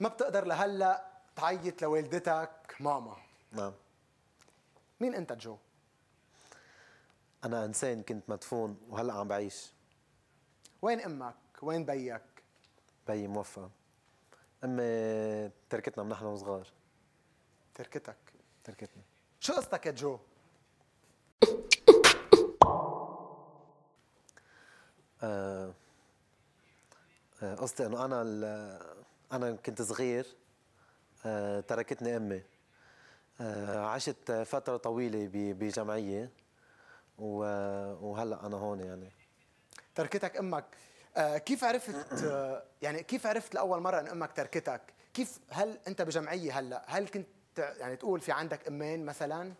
ما بتقدر لهلا تعيط لوالدتك ماما نعم مين انت جو؟ انا انسان كنت مدفون وهلا عم بعيش وين امك؟ وين بيك؟ بيي موفى امي تركتنا من نحن وصغار تركتك تركتنا شو قصتك يا جو؟ آه، آه، قصتي انه انا ال... أنا كنت صغير آه، تركتني أمي آه، عشت فترة طويلة بجمعية وهلا أنا هون يعني تركتك أمك آه، كيف عرفت يعني كيف عرفت لأول مرة أن أمك تركتك؟ كيف هل أنت بجمعية هلا؟ هل كنت يعني تقول في عندك أمين مثلا؟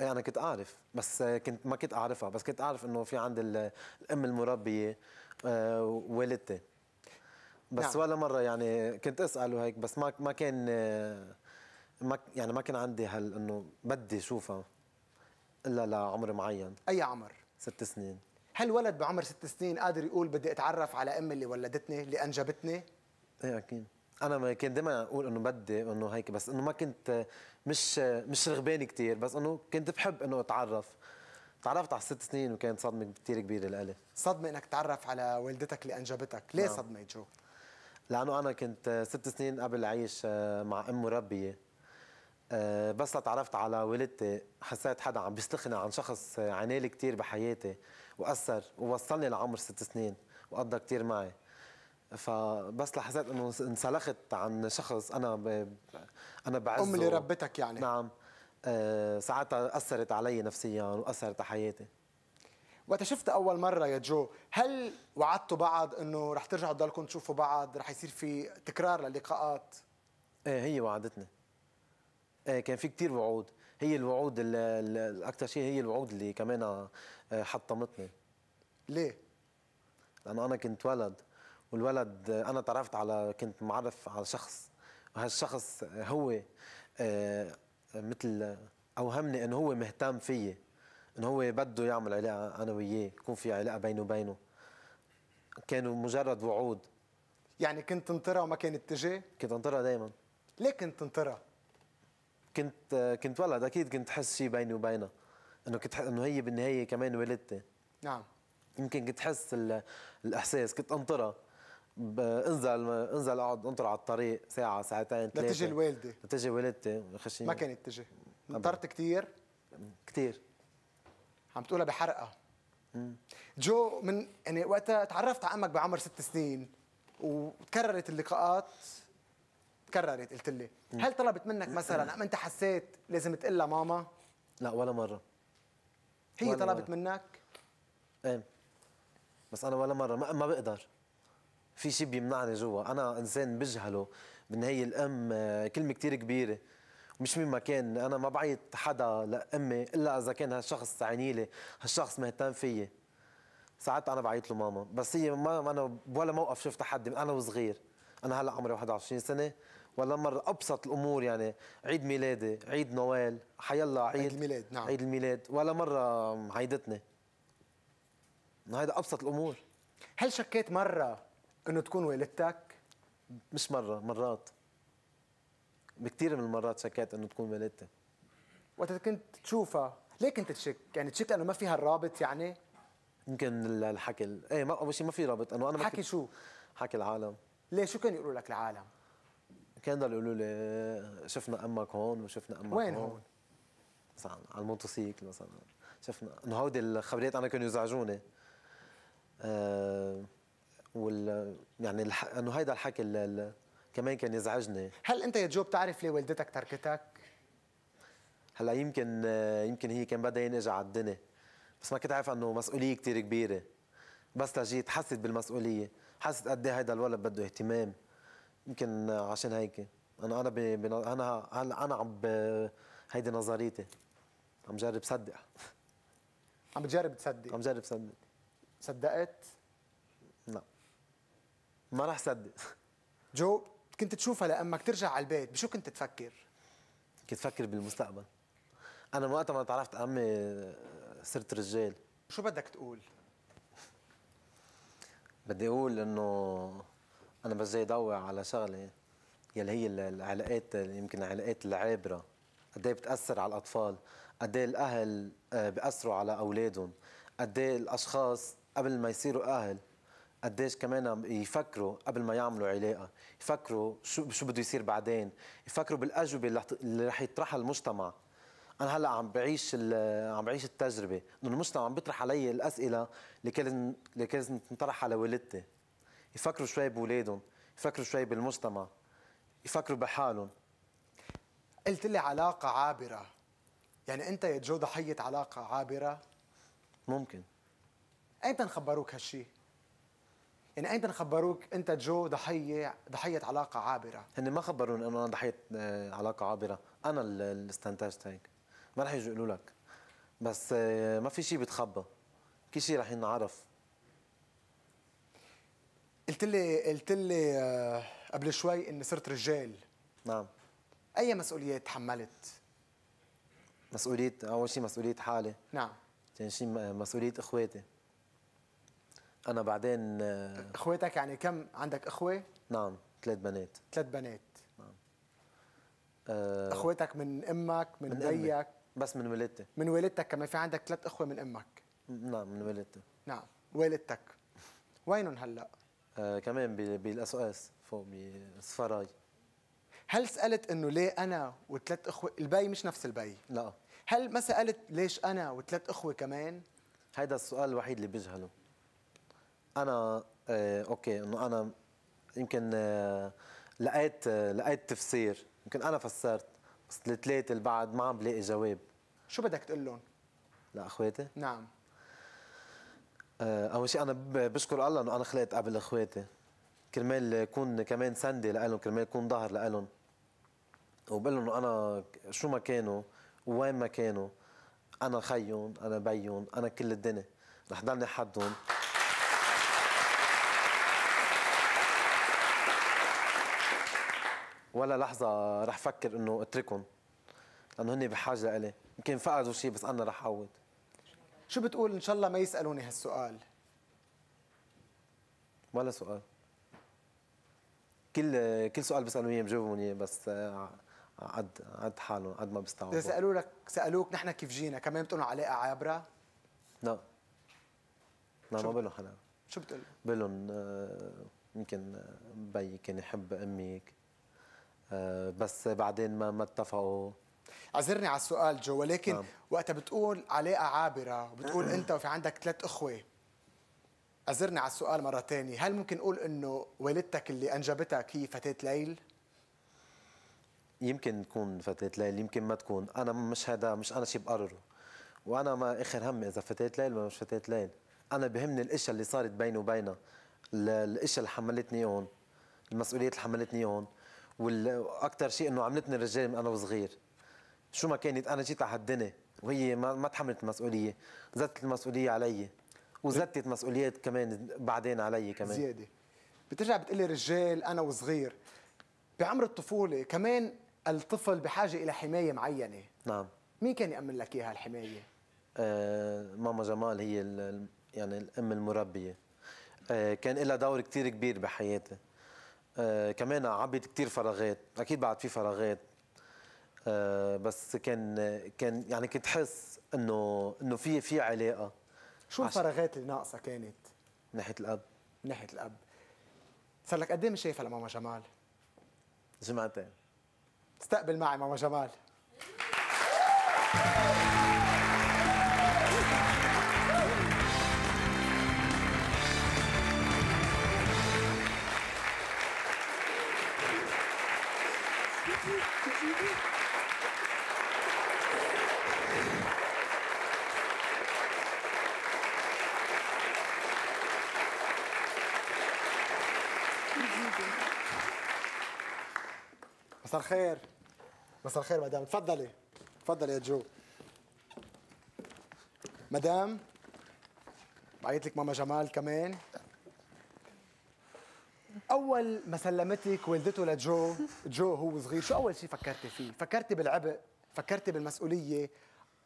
ايه انا كنت اعرف بس كنت ما كنت اعرفها بس كنت اعرف انه في عند الام المربيه والدتي بس نعم. ولا مره يعني كنت اساله هيك بس ما ما كان ما يعني ما كان عندي هال انه بدي اشوفها الا لعمر معين اي عمر؟ ست سنين هل ولد بعمر ست سنين قادر يقول بدي اتعرف على امي اللي ولدتني اللي انجبتني؟ ايه اكيد انا ما كان دائما اقول انه بدي انه هيك بس انه ما كنت مش مش رغبان كثير بس انه كنت بحب انه اتعرف تعرفت على ست سنين وكانت صدمه كثير كبيره لإلي صدمه انك تعرف على والدتك اللي انجبتك ليه نعم. صدمه جو لانه انا كنت ست سنين قبل اعيش آه، مع ام مربيه آه، بس تعرفت على والدتي حسيت حدا عم بيستخنى عن شخص لي كثير بحياتي واثر ووصلني لعمر ست سنين وقضى كثير معي فبس لحسيت انه انسلخت عن شخص انا ب... انا بعزه ام اللي ربتك يعني نعم آه، ساعتها اثرت علي نفسيا واثرت على حياتي وقت شفت اول مره يا جو هل وعدتوا بعض انه رح ترجعوا تضلكم تشوفوا بعض رح يصير في تكرار للقاءات ايه هي وعدتنا ايه كان في كثير وعود هي الوعود الاكثر شيء هي الوعود اللي كمان آه، حطمتني ليه لانه انا كنت ولد والولد آه، انا تعرفت على كنت معرف على شخص وهالشخص هو آه، مثل اوهمني انه هو مهتم فيي انه هو بده يعمل علاقه انا وياه يكون في علاقه بينه وبينه كانوا مجرد وعود يعني كنت تنطرها وما كانت تجي كنت انطرها دائما ليه كنت تنطرها كنت كنت ولد اكيد كنت حس شيء بيني وبينها انه كنت انه هي بالنهايه كمان والدتي نعم يمكن كنت حس الاحساس كنت انطرها انزل انزل اقعد انطر على الطريق ساعه ساعتين ثلاثه لتجي الوالده لتجي والدتي ما كانت تجي انطرت كثير كثير عم تقولها بحرقه جو من يعني وقتها تعرفت على امك بعمر ست سنين وتكررت اللقاءات تكررت قلت لي هل طلبت منك مثلا ام انت حسيت لازم تقول لها ماما لا ولا مره هي ولا طلبت مرة. منك ايه بس انا ولا مره ما, ما بقدر في شيء بيمنعني جوا انا انسان بجهله من هي الام آه، كلمه كثير كبيره مش مين ما كان انا ما بعيط حدا لامي الا اذا كان هالشخص عينيلي هالشخص مهتم فيي ساعات انا بعيط له ماما بس هي ما انا ولا موقف شفت حد انا وصغير انا هلا عمري 21 سنه ولا مرة أبسط الأمور يعني عيد ميلادي عيد نوال حيلا عيد عيد الميلاد نعم عيد الميلاد ولا مرة عيدتني هيدا أبسط الأمور هل شكيت مرة إنه تكون والدتك؟ مش مرة مرات بكثير من المرات شكيت انه تكون والدتي وقت كنت تشوفها ليه كنت تشك؟ يعني تشك لانه ما فيها الرابط يعني؟ يمكن الحكي ايه ما اول شيء ما في رابط انه انا حكي حكي شو؟ حكي العالم ليه شو كانوا يقولوا لك العالم؟ كان ضل يقولوا لي شفنا امك هون وشفنا امك وين هون, هون؟ مثلا على الموتوسيكل مثلا شفنا انه هودي الخبريات انا كانوا يزعجوني آه وال يعني الح... انه هيدا الحكي اللي كمان كان يزعجني هل انت يا جو بتعرف ليه والدتك تركتك؟ هلا يمكن يمكن هي كان بدها ينجع على الدنيا بس ما كنت عارف انه مسؤوليه كثير كبيره بس لجيت حست بالمسؤوليه حست قد ايه هيدا الولد بده اهتمام يمكن عشان هيك انا انا انا هلا انا عم هيدي نظريتي عم جرب صدق عم بتجرب تصدق عم جرب صدق صدقت؟ لا ما رح صدق جو كنت تشوفها لامك ترجع على البيت بشو كنت تفكر كنت تفكر بالمستقبل انا وقت ما تعرفت امي صرت رجال شو بدك تقول بدي اقول انه انا بس جاي ضوي على شغله يلي هي العلاقات يمكن العلاقات العابره قد ايه بتاثر على الاطفال قد ايه الاهل آه، بياثروا على اولادهم قد ايه الاشخاص قبل ما يصيروا اهل قديش كمان يفكروا قبل ما يعملوا علاقه يفكروا شو شو بده يصير بعدين يفكروا بالاجوبه اللي رح يطرحها المجتمع انا هلا عم بعيش عم بعيش التجربه انه المجتمع عم بيطرح علي الاسئله اللي كان لازم تنطرح على والدتي يفكروا شوي باولادهم يفكروا شوي بالمجتمع يفكروا بحالهم قلت لي علاقه عابره يعني انت يا جو ضحيه علاقه عابره ممكن ايمتى خبروك هالشيء يعني أين خبروك انت جو ضحيه ضحيه علاقه عابره هن ما خبروني انه انا ضحيه آه، علاقه عابره انا اللي استنتجت هيك ما رح يجوا يقولوا لك بس آه، ما في شيء بيتخبى كل شيء رح ينعرف قلت لي قلت لي آه، قبل شوي اني صرت رجال نعم اي مسؤوليه تحملت مسؤوليه اول شيء مسؤوليه حالي نعم ثاني شيء مسؤوليه اخواتي انا بعدين آه، اخواتك يعني كم عندك اخوه؟ نعم ثلاث بنات ثلاث بنات نعم آه، اخواتك من امك من, من بيك بس من والدتي من والدتك كمان في عندك ثلاث اخوه من امك نعم من والدتي نعم والدتك وينهم هلا؟ آه كمان بالاس او اس فوق بصفراي هل سالت انه ليه انا وثلاث اخوه البي مش نفس البي لا هل ما سالت ليش انا وثلاث اخوه كمان؟ هيدا السؤال الوحيد اللي بجهله انا آه اوكي انه انا يمكن آه لقيت آه لقيت تفسير يمكن انا فسرت بس الثلاثه اللي بعد ما عم بلاقي جواب شو بدك تقول لهم؟ لاخواتي؟ نعم آه، اول شيء انا بشكر الله انه انا خلقت قبل اخواتي كرمال يكون كمان سندي لهم كرمال يكون ظهر لهم وبقول لهم انه انا شو ما كانوا وين ما كانوا انا خيهم انا بيهم انا كل الدنيا رح ضلني حدهم ولا لحظه رح فكر انه اتركهم لانه هن بحاجه لي يمكن فقدوا شيء بس انا رح اعوض شو بتقول ان شاء الله ما يسالوني هالسؤال ولا سؤال كل كل سؤال بيسالوني اياه بجاوبهم اياه بس قد آه، قد حالهم قد ما بيستوعبوا اذا سالوا لك سالوك نحن كيف جينا كمان بتقولوا علاقه عابره؟ لا لا ما بقول لهم حدا شو بتقول؟ بقول لهم آه، يمكن آه، بي كان يحب امي آه، بس بعدين ما ما اتفقوا عذرني على السؤال جو ولكن نعم. وقتها بتقول علاقه عابره وبتقول انت وفي عندك ثلاث اخوه عذرني على السؤال مره ثانيه هل ممكن نقول انه والدتك اللي انجبتك هي فتاه ليل يمكن تكون فتاه ليل يمكن ما تكون انا مش هذا مش انا شيء بقرره وانا ما اخر همي اذا فتاه ليل ما مش فتاه ليل انا بهمني الاشياء اللي صارت بيني وبينها الاشياء اللي حملتني هون المسؤوليات اللي حملتني هون واكثر شيء انه عملتني الرجال انا وصغير شو ما كانت انا جيت على هالدنيا وهي ما تحملت المسؤوليه زادت المسؤوليه علي وزادت مسؤوليات كمان بعدين علي كمان زياده بترجع بتقلي رجال انا وصغير بعمر الطفوله كمان الطفل بحاجه الى حمايه معينه نعم مين كان يامن لك اياها الحمايه آه ماما جمال هي يعني الام المربيه آه كان لها دور كثير كبير بحياتي آه كمان عبت كتير فراغات اكيد بعد في فراغات آه بس كان كان يعني كنت حس انه انه في في علاقه شو الفراغات اللي ناقصه كانت؟ من ناحيه الاب من ناحيه الاب صار لك قد ايه مش شايفها لماما جمال؟ جمعتين استقبل معي ماما جمال مساء الخير مساء الخير مدام تفضلي تفضلي يا جو مدام بعيط لك ماما جمال كمان اول ما سلمتك والدته لجو جو هو صغير شو اول شيء فكرتي فيه فكرتي بالعبء فكرتي بالمسؤوليه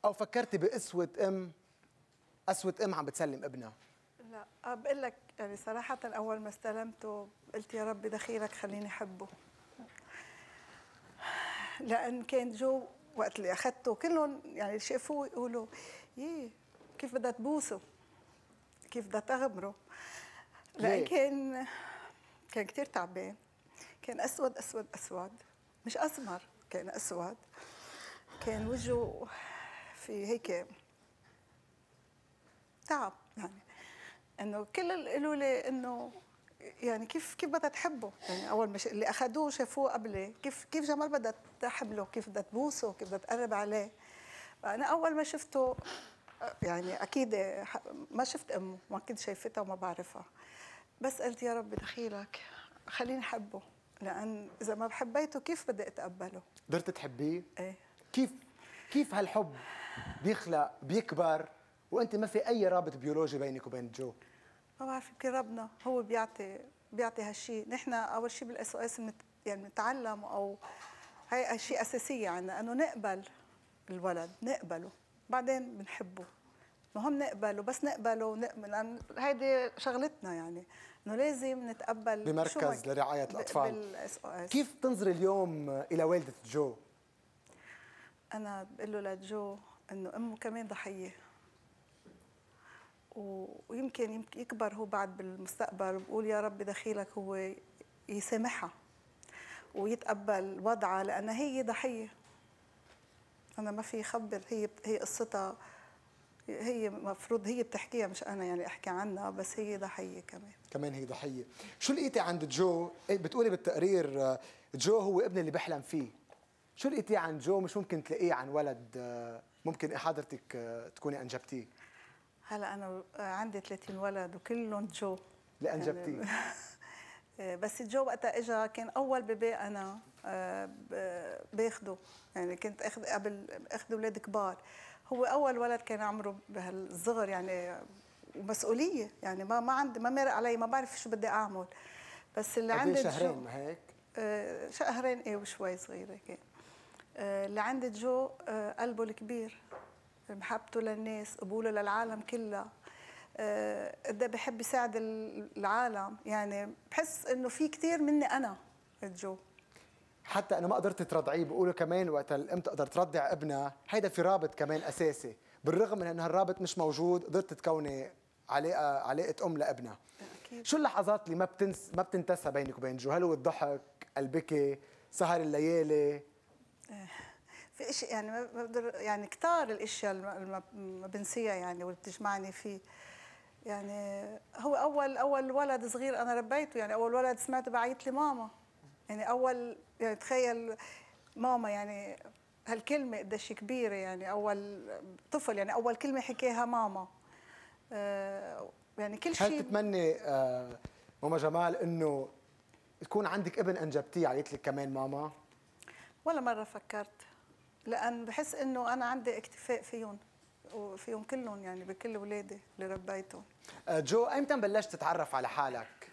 او فكرتي بقسوه ام قسوه ام عم بتسلم ابنها لا بقول لك يعني صراحه اول ما استلمته قلت يا ربي دخيلك خليني احبه لان كان جو وقت اللي اخذته كلهم يعني شافوه يقولوا يي إيه، كيف بدها تبوسه كيف بدها تغمره لان كان كان كثير تعبان كان اسود اسود اسود مش اسمر كان اسود كان وجهه في هيك تعب يعني انه كل اللي قالوا لي انه يعني كيف كيف بدها تحبه يعني اول ما اللي اخذوه شافوه قبلي كيف كيف جمال بدها تحبله كيف بدها تبوسه كيف بدها تقرب عليه فانا اول ما شفته يعني اكيد ما شفت امه ما كنت شايفتها وما بعرفها بس قلت يا رب دخيلك خليني احبه لان اذا ما حبيته كيف بدي اتقبله قدرت تحبيه ايه كيف كيف هالحب بيخلق بيكبر وانت ما في اي رابط بيولوجي بينك وبين جو ما بعرف يمكن ربنا هو بيعطي بيعطي هالشيء نحن اول شيء بالاس او اس يعني بنتعلم او هي شيء اساسيه عندنا انه نقبل الولد نقبله بعدين بنحبه مهم نقبله بس نقبله لان هيدي شغلتنا يعني انه لازم نتقبل بمركز لرعايه الاطفال كيف تنظري اليوم الى والده جو؟ انا بقول له لجو انه امه كمان ضحيه ويمكن يكبر هو بعد بالمستقبل وبقول يا رب دخيلك هو يسامحها ويتقبل وضعها لأنها هي ضحية أنا ما في خبر هي هي قصتها هي مفروض هي بتحكيها مش انا يعني احكي عنها بس هي ضحيه كمان كمان هي ضحيه شو لقيتي عند جو إيه، بتقولي بالتقرير آه، جو هو ابن اللي بحلم فيه شو لقيتي عن جو مش ممكن تلاقيه عن ولد آه، ممكن حضرتك آه، تكوني انجبتيه هلا انا عندي 30 ولد وكلهم جو اللي انجبتيه بس جو وقتها اجى كان اول بيبي انا باخده يعني كنت اخذ قبل اخذ اولاد كبار هو اول ولد كان عمره بهالصغر يعني ومسؤوليه يعني ما ما عندي ما مرق علي ما بعرف شو بدي اعمل بس اللي عندي شهرين هيك آه، شهرين ايه وشوي صغيره آه، كان اللي عندي جو آه، قلبه الكبير محبته للناس قبوله للعالم كلها قد إيه بحب يساعد العالم يعني بحس انه في كثير مني انا جو حتى انه ما قدرت ترضعيه بيقولوا كمان وقت الام تقدر ترضع ابنها هيدا في رابط كمان اساسي بالرغم من ان هالرابط مش موجود قدرت تكوني علاقه علاقه ام لابنها أكيد. شو اللحظات اللي ما بتنس ما بتنتسى بينك وبين جو هل هو الضحك البكي سهر الليالي في شيء يعني ما بقدر يعني كثار الاشياء اللي ما بنسيها يعني واللي بتجمعني فيه يعني هو اول اول ولد صغير انا ربيته يعني اول ولد سمعته بعيط لي ماما يعني اول يعني تخيل ماما يعني هالكلمة قديش كبيرة يعني أول طفل يعني أول كلمة حكيها ماما آه، يعني كل شيء هل تتمني آه، ماما جمال إنه يكون عندك ابن أنجبتيه عيط لك كمان ماما؟ ولا مرة فكرت لأن بحس إنه أنا عندي اكتفاء فيهم وفيهم كلهم يعني بكل أولادي اللي ربيتهم آه، جو أيمتى بلشت تتعرف على حالك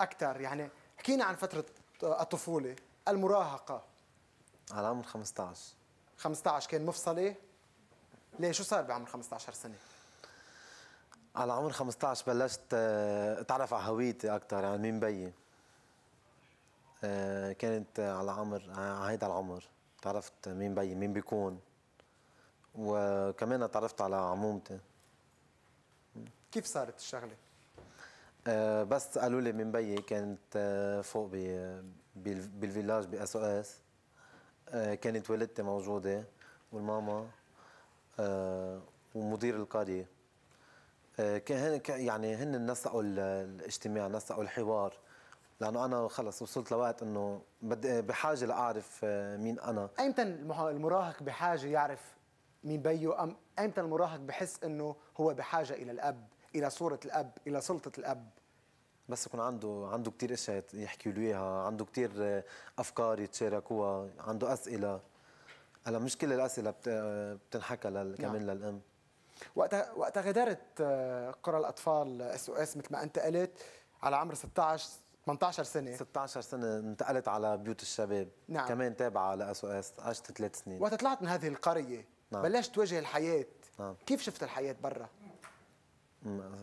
أكثر يعني حكينا عن فترة الطفولة المراهقة على عمر 15 15 كان مفصلة؟ ليه شو صار بعمر 15 سنة؟ على عمر 15 بلشت اتعرف آه، على هويتي اكثر يعني مين بيي آه، كانت على عمر آه، على هيدا العمر تعرفت مين بيي مين بيكون وكمان تعرفت على عمومتي كيف صارت الشغله؟ بس قالوا لي مين بيي كانت فوق بالفيلاج باس او اس كانت والدتي موجوده والماما آه، ومدير القريه آه، كان يعني هن نسقوا الاجتماع نسقوا الحوار لانه انا خلص وصلت لوقت انه بدي بحاجه لاعرف آه، مين انا ايمتى المراهق بحاجه يعرف مين بيو ام ايمتى المراهق بحس انه هو بحاجه الى الاب الى صوره الاب الى سلطه الاب بس يكون عنده عنده كثير اشياء يحكي له اياها عنده كثير آه، افكار يتشاركوها عنده اسئله هلا مش كل الاسئله آه، بتنحكى نعم. كمان نعم. للام وقتها وقتها غادرت آه، قرى الاطفال اس او اس مثل ما انت قلت على عمر 16 18 سنه 16 سنه انتقلت على بيوت الشباب نعم. كمان تابعه لاس او اس عشت ثلاث سنين وقت طلعت من هذه القريه نعم. بلشت تواجه الحياه نعم. كيف شفت الحياه برا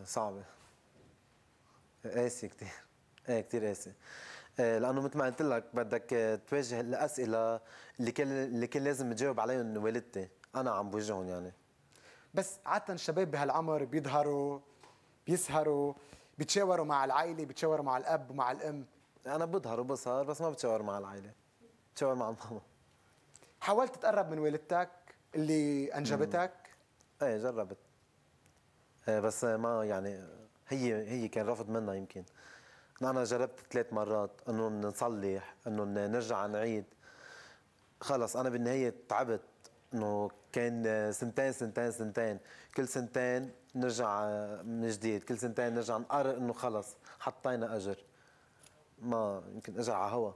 صعبه قاسي كثير ايه كثير قاسي إيه، لانه مثل ما قلت لك بدك تواجه الاسئله اللي كان اللي كان لازم تجاوب عليهم والدتي انا عم بوجههم يعني بس عاده الشباب بهالعمر بيظهروا بيسهروا بيتشاوروا مع العائله بيتشاوروا مع الاب ومع الام انا بظهر وبسهر بس ما بتشاور مع العائله بتشاور مع الماما حاولت تتقرب من والدتك اللي انجبتك؟ مم. ايه جربت إيه، بس ما يعني هي هي كان رفض منا يمكن نحن جربت ثلاث مرات انه نصلح انه نرجع نعيد خلص انا بالنهايه تعبت انه كان سنتين سنتين سنتين كل سنتين نرجع من جديد كل سنتين نرجع نقرر انه خلص حطينا اجر ما يمكن اجر على هوا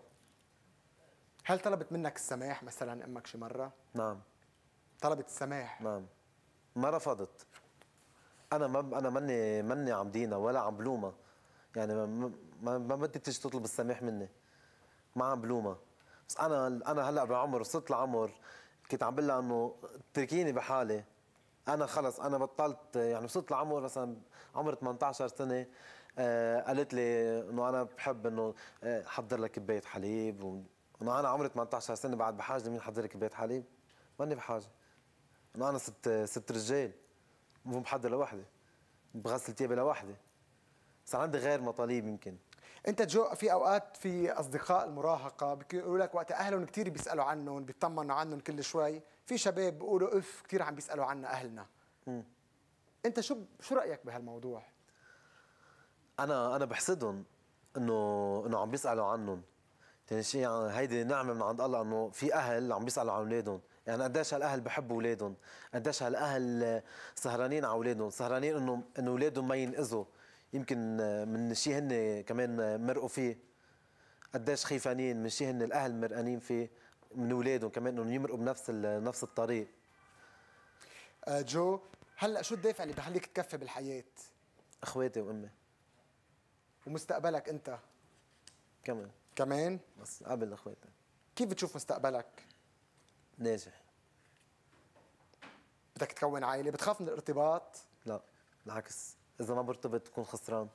هل طلبت منك السماح مثلا امك شي مره؟ نعم طلبت السماح نعم ما رفضت انا ما انا ماني ماني عم دينا ولا عم بلومها يعني ما ما, بدي تيجي تطلب السماح مني ما عم بلومها بس انا انا هلا بعمر وصلت لعمر كنت عم بقول لها انه اتركيني بحالي انا خلص انا بطلت يعني وصلت لعمر مثلا عمر 18 سنه آه، قالت لي انه انا بحب انه آه، حضر لك كبايه حليب و... انه انا عمري 18 سنه بعد بحاجه لمين حضر لك كبايه حليب ماني بحاجه انه انا ست ست رجال محضر لوحدي بغسل ثيابي لوحدي صار عندي غير مطالب يمكن انت جو في اوقات في اصدقاء المراهقه بيقولوا لك وقت اهلهم كثير بيسالوا عنهم بيطمنوا عنهم كل شوي في شباب بيقولوا اف كثير عم بيسالوا عنا اهلنا م. انت شو شو رايك بهالموضوع انا انا بحسدهم انه انه عم بيسالوا عنهم ثاني شيء يعني هيدي نعمه من عند الله انه في اهل عم بيسالوا عن اولادهم يعني قديش هالاهل بحبوا اولادهم قديش هالاهل سهرانين على اولادهم سهرانين انه انه اولادهم ما ينأذوا يمكن من شيء هن كمان مرقوا فيه قديش خيفانين من شيء هن الاهل مرقانين فيه من اولادهم كمان انهم يمرقوا بنفس نفس الطريق آه، جو هلا شو الدافع اللي بخليك تكفي بالحياه اخواتي وامي ومستقبلك انت كمان كمان بس قبل اخواتي كيف بتشوف مستقبلك ناجح بدك تكون عائله بتخاف من الارتباط لا بالعكس اذا ما برتبط بتكون خسران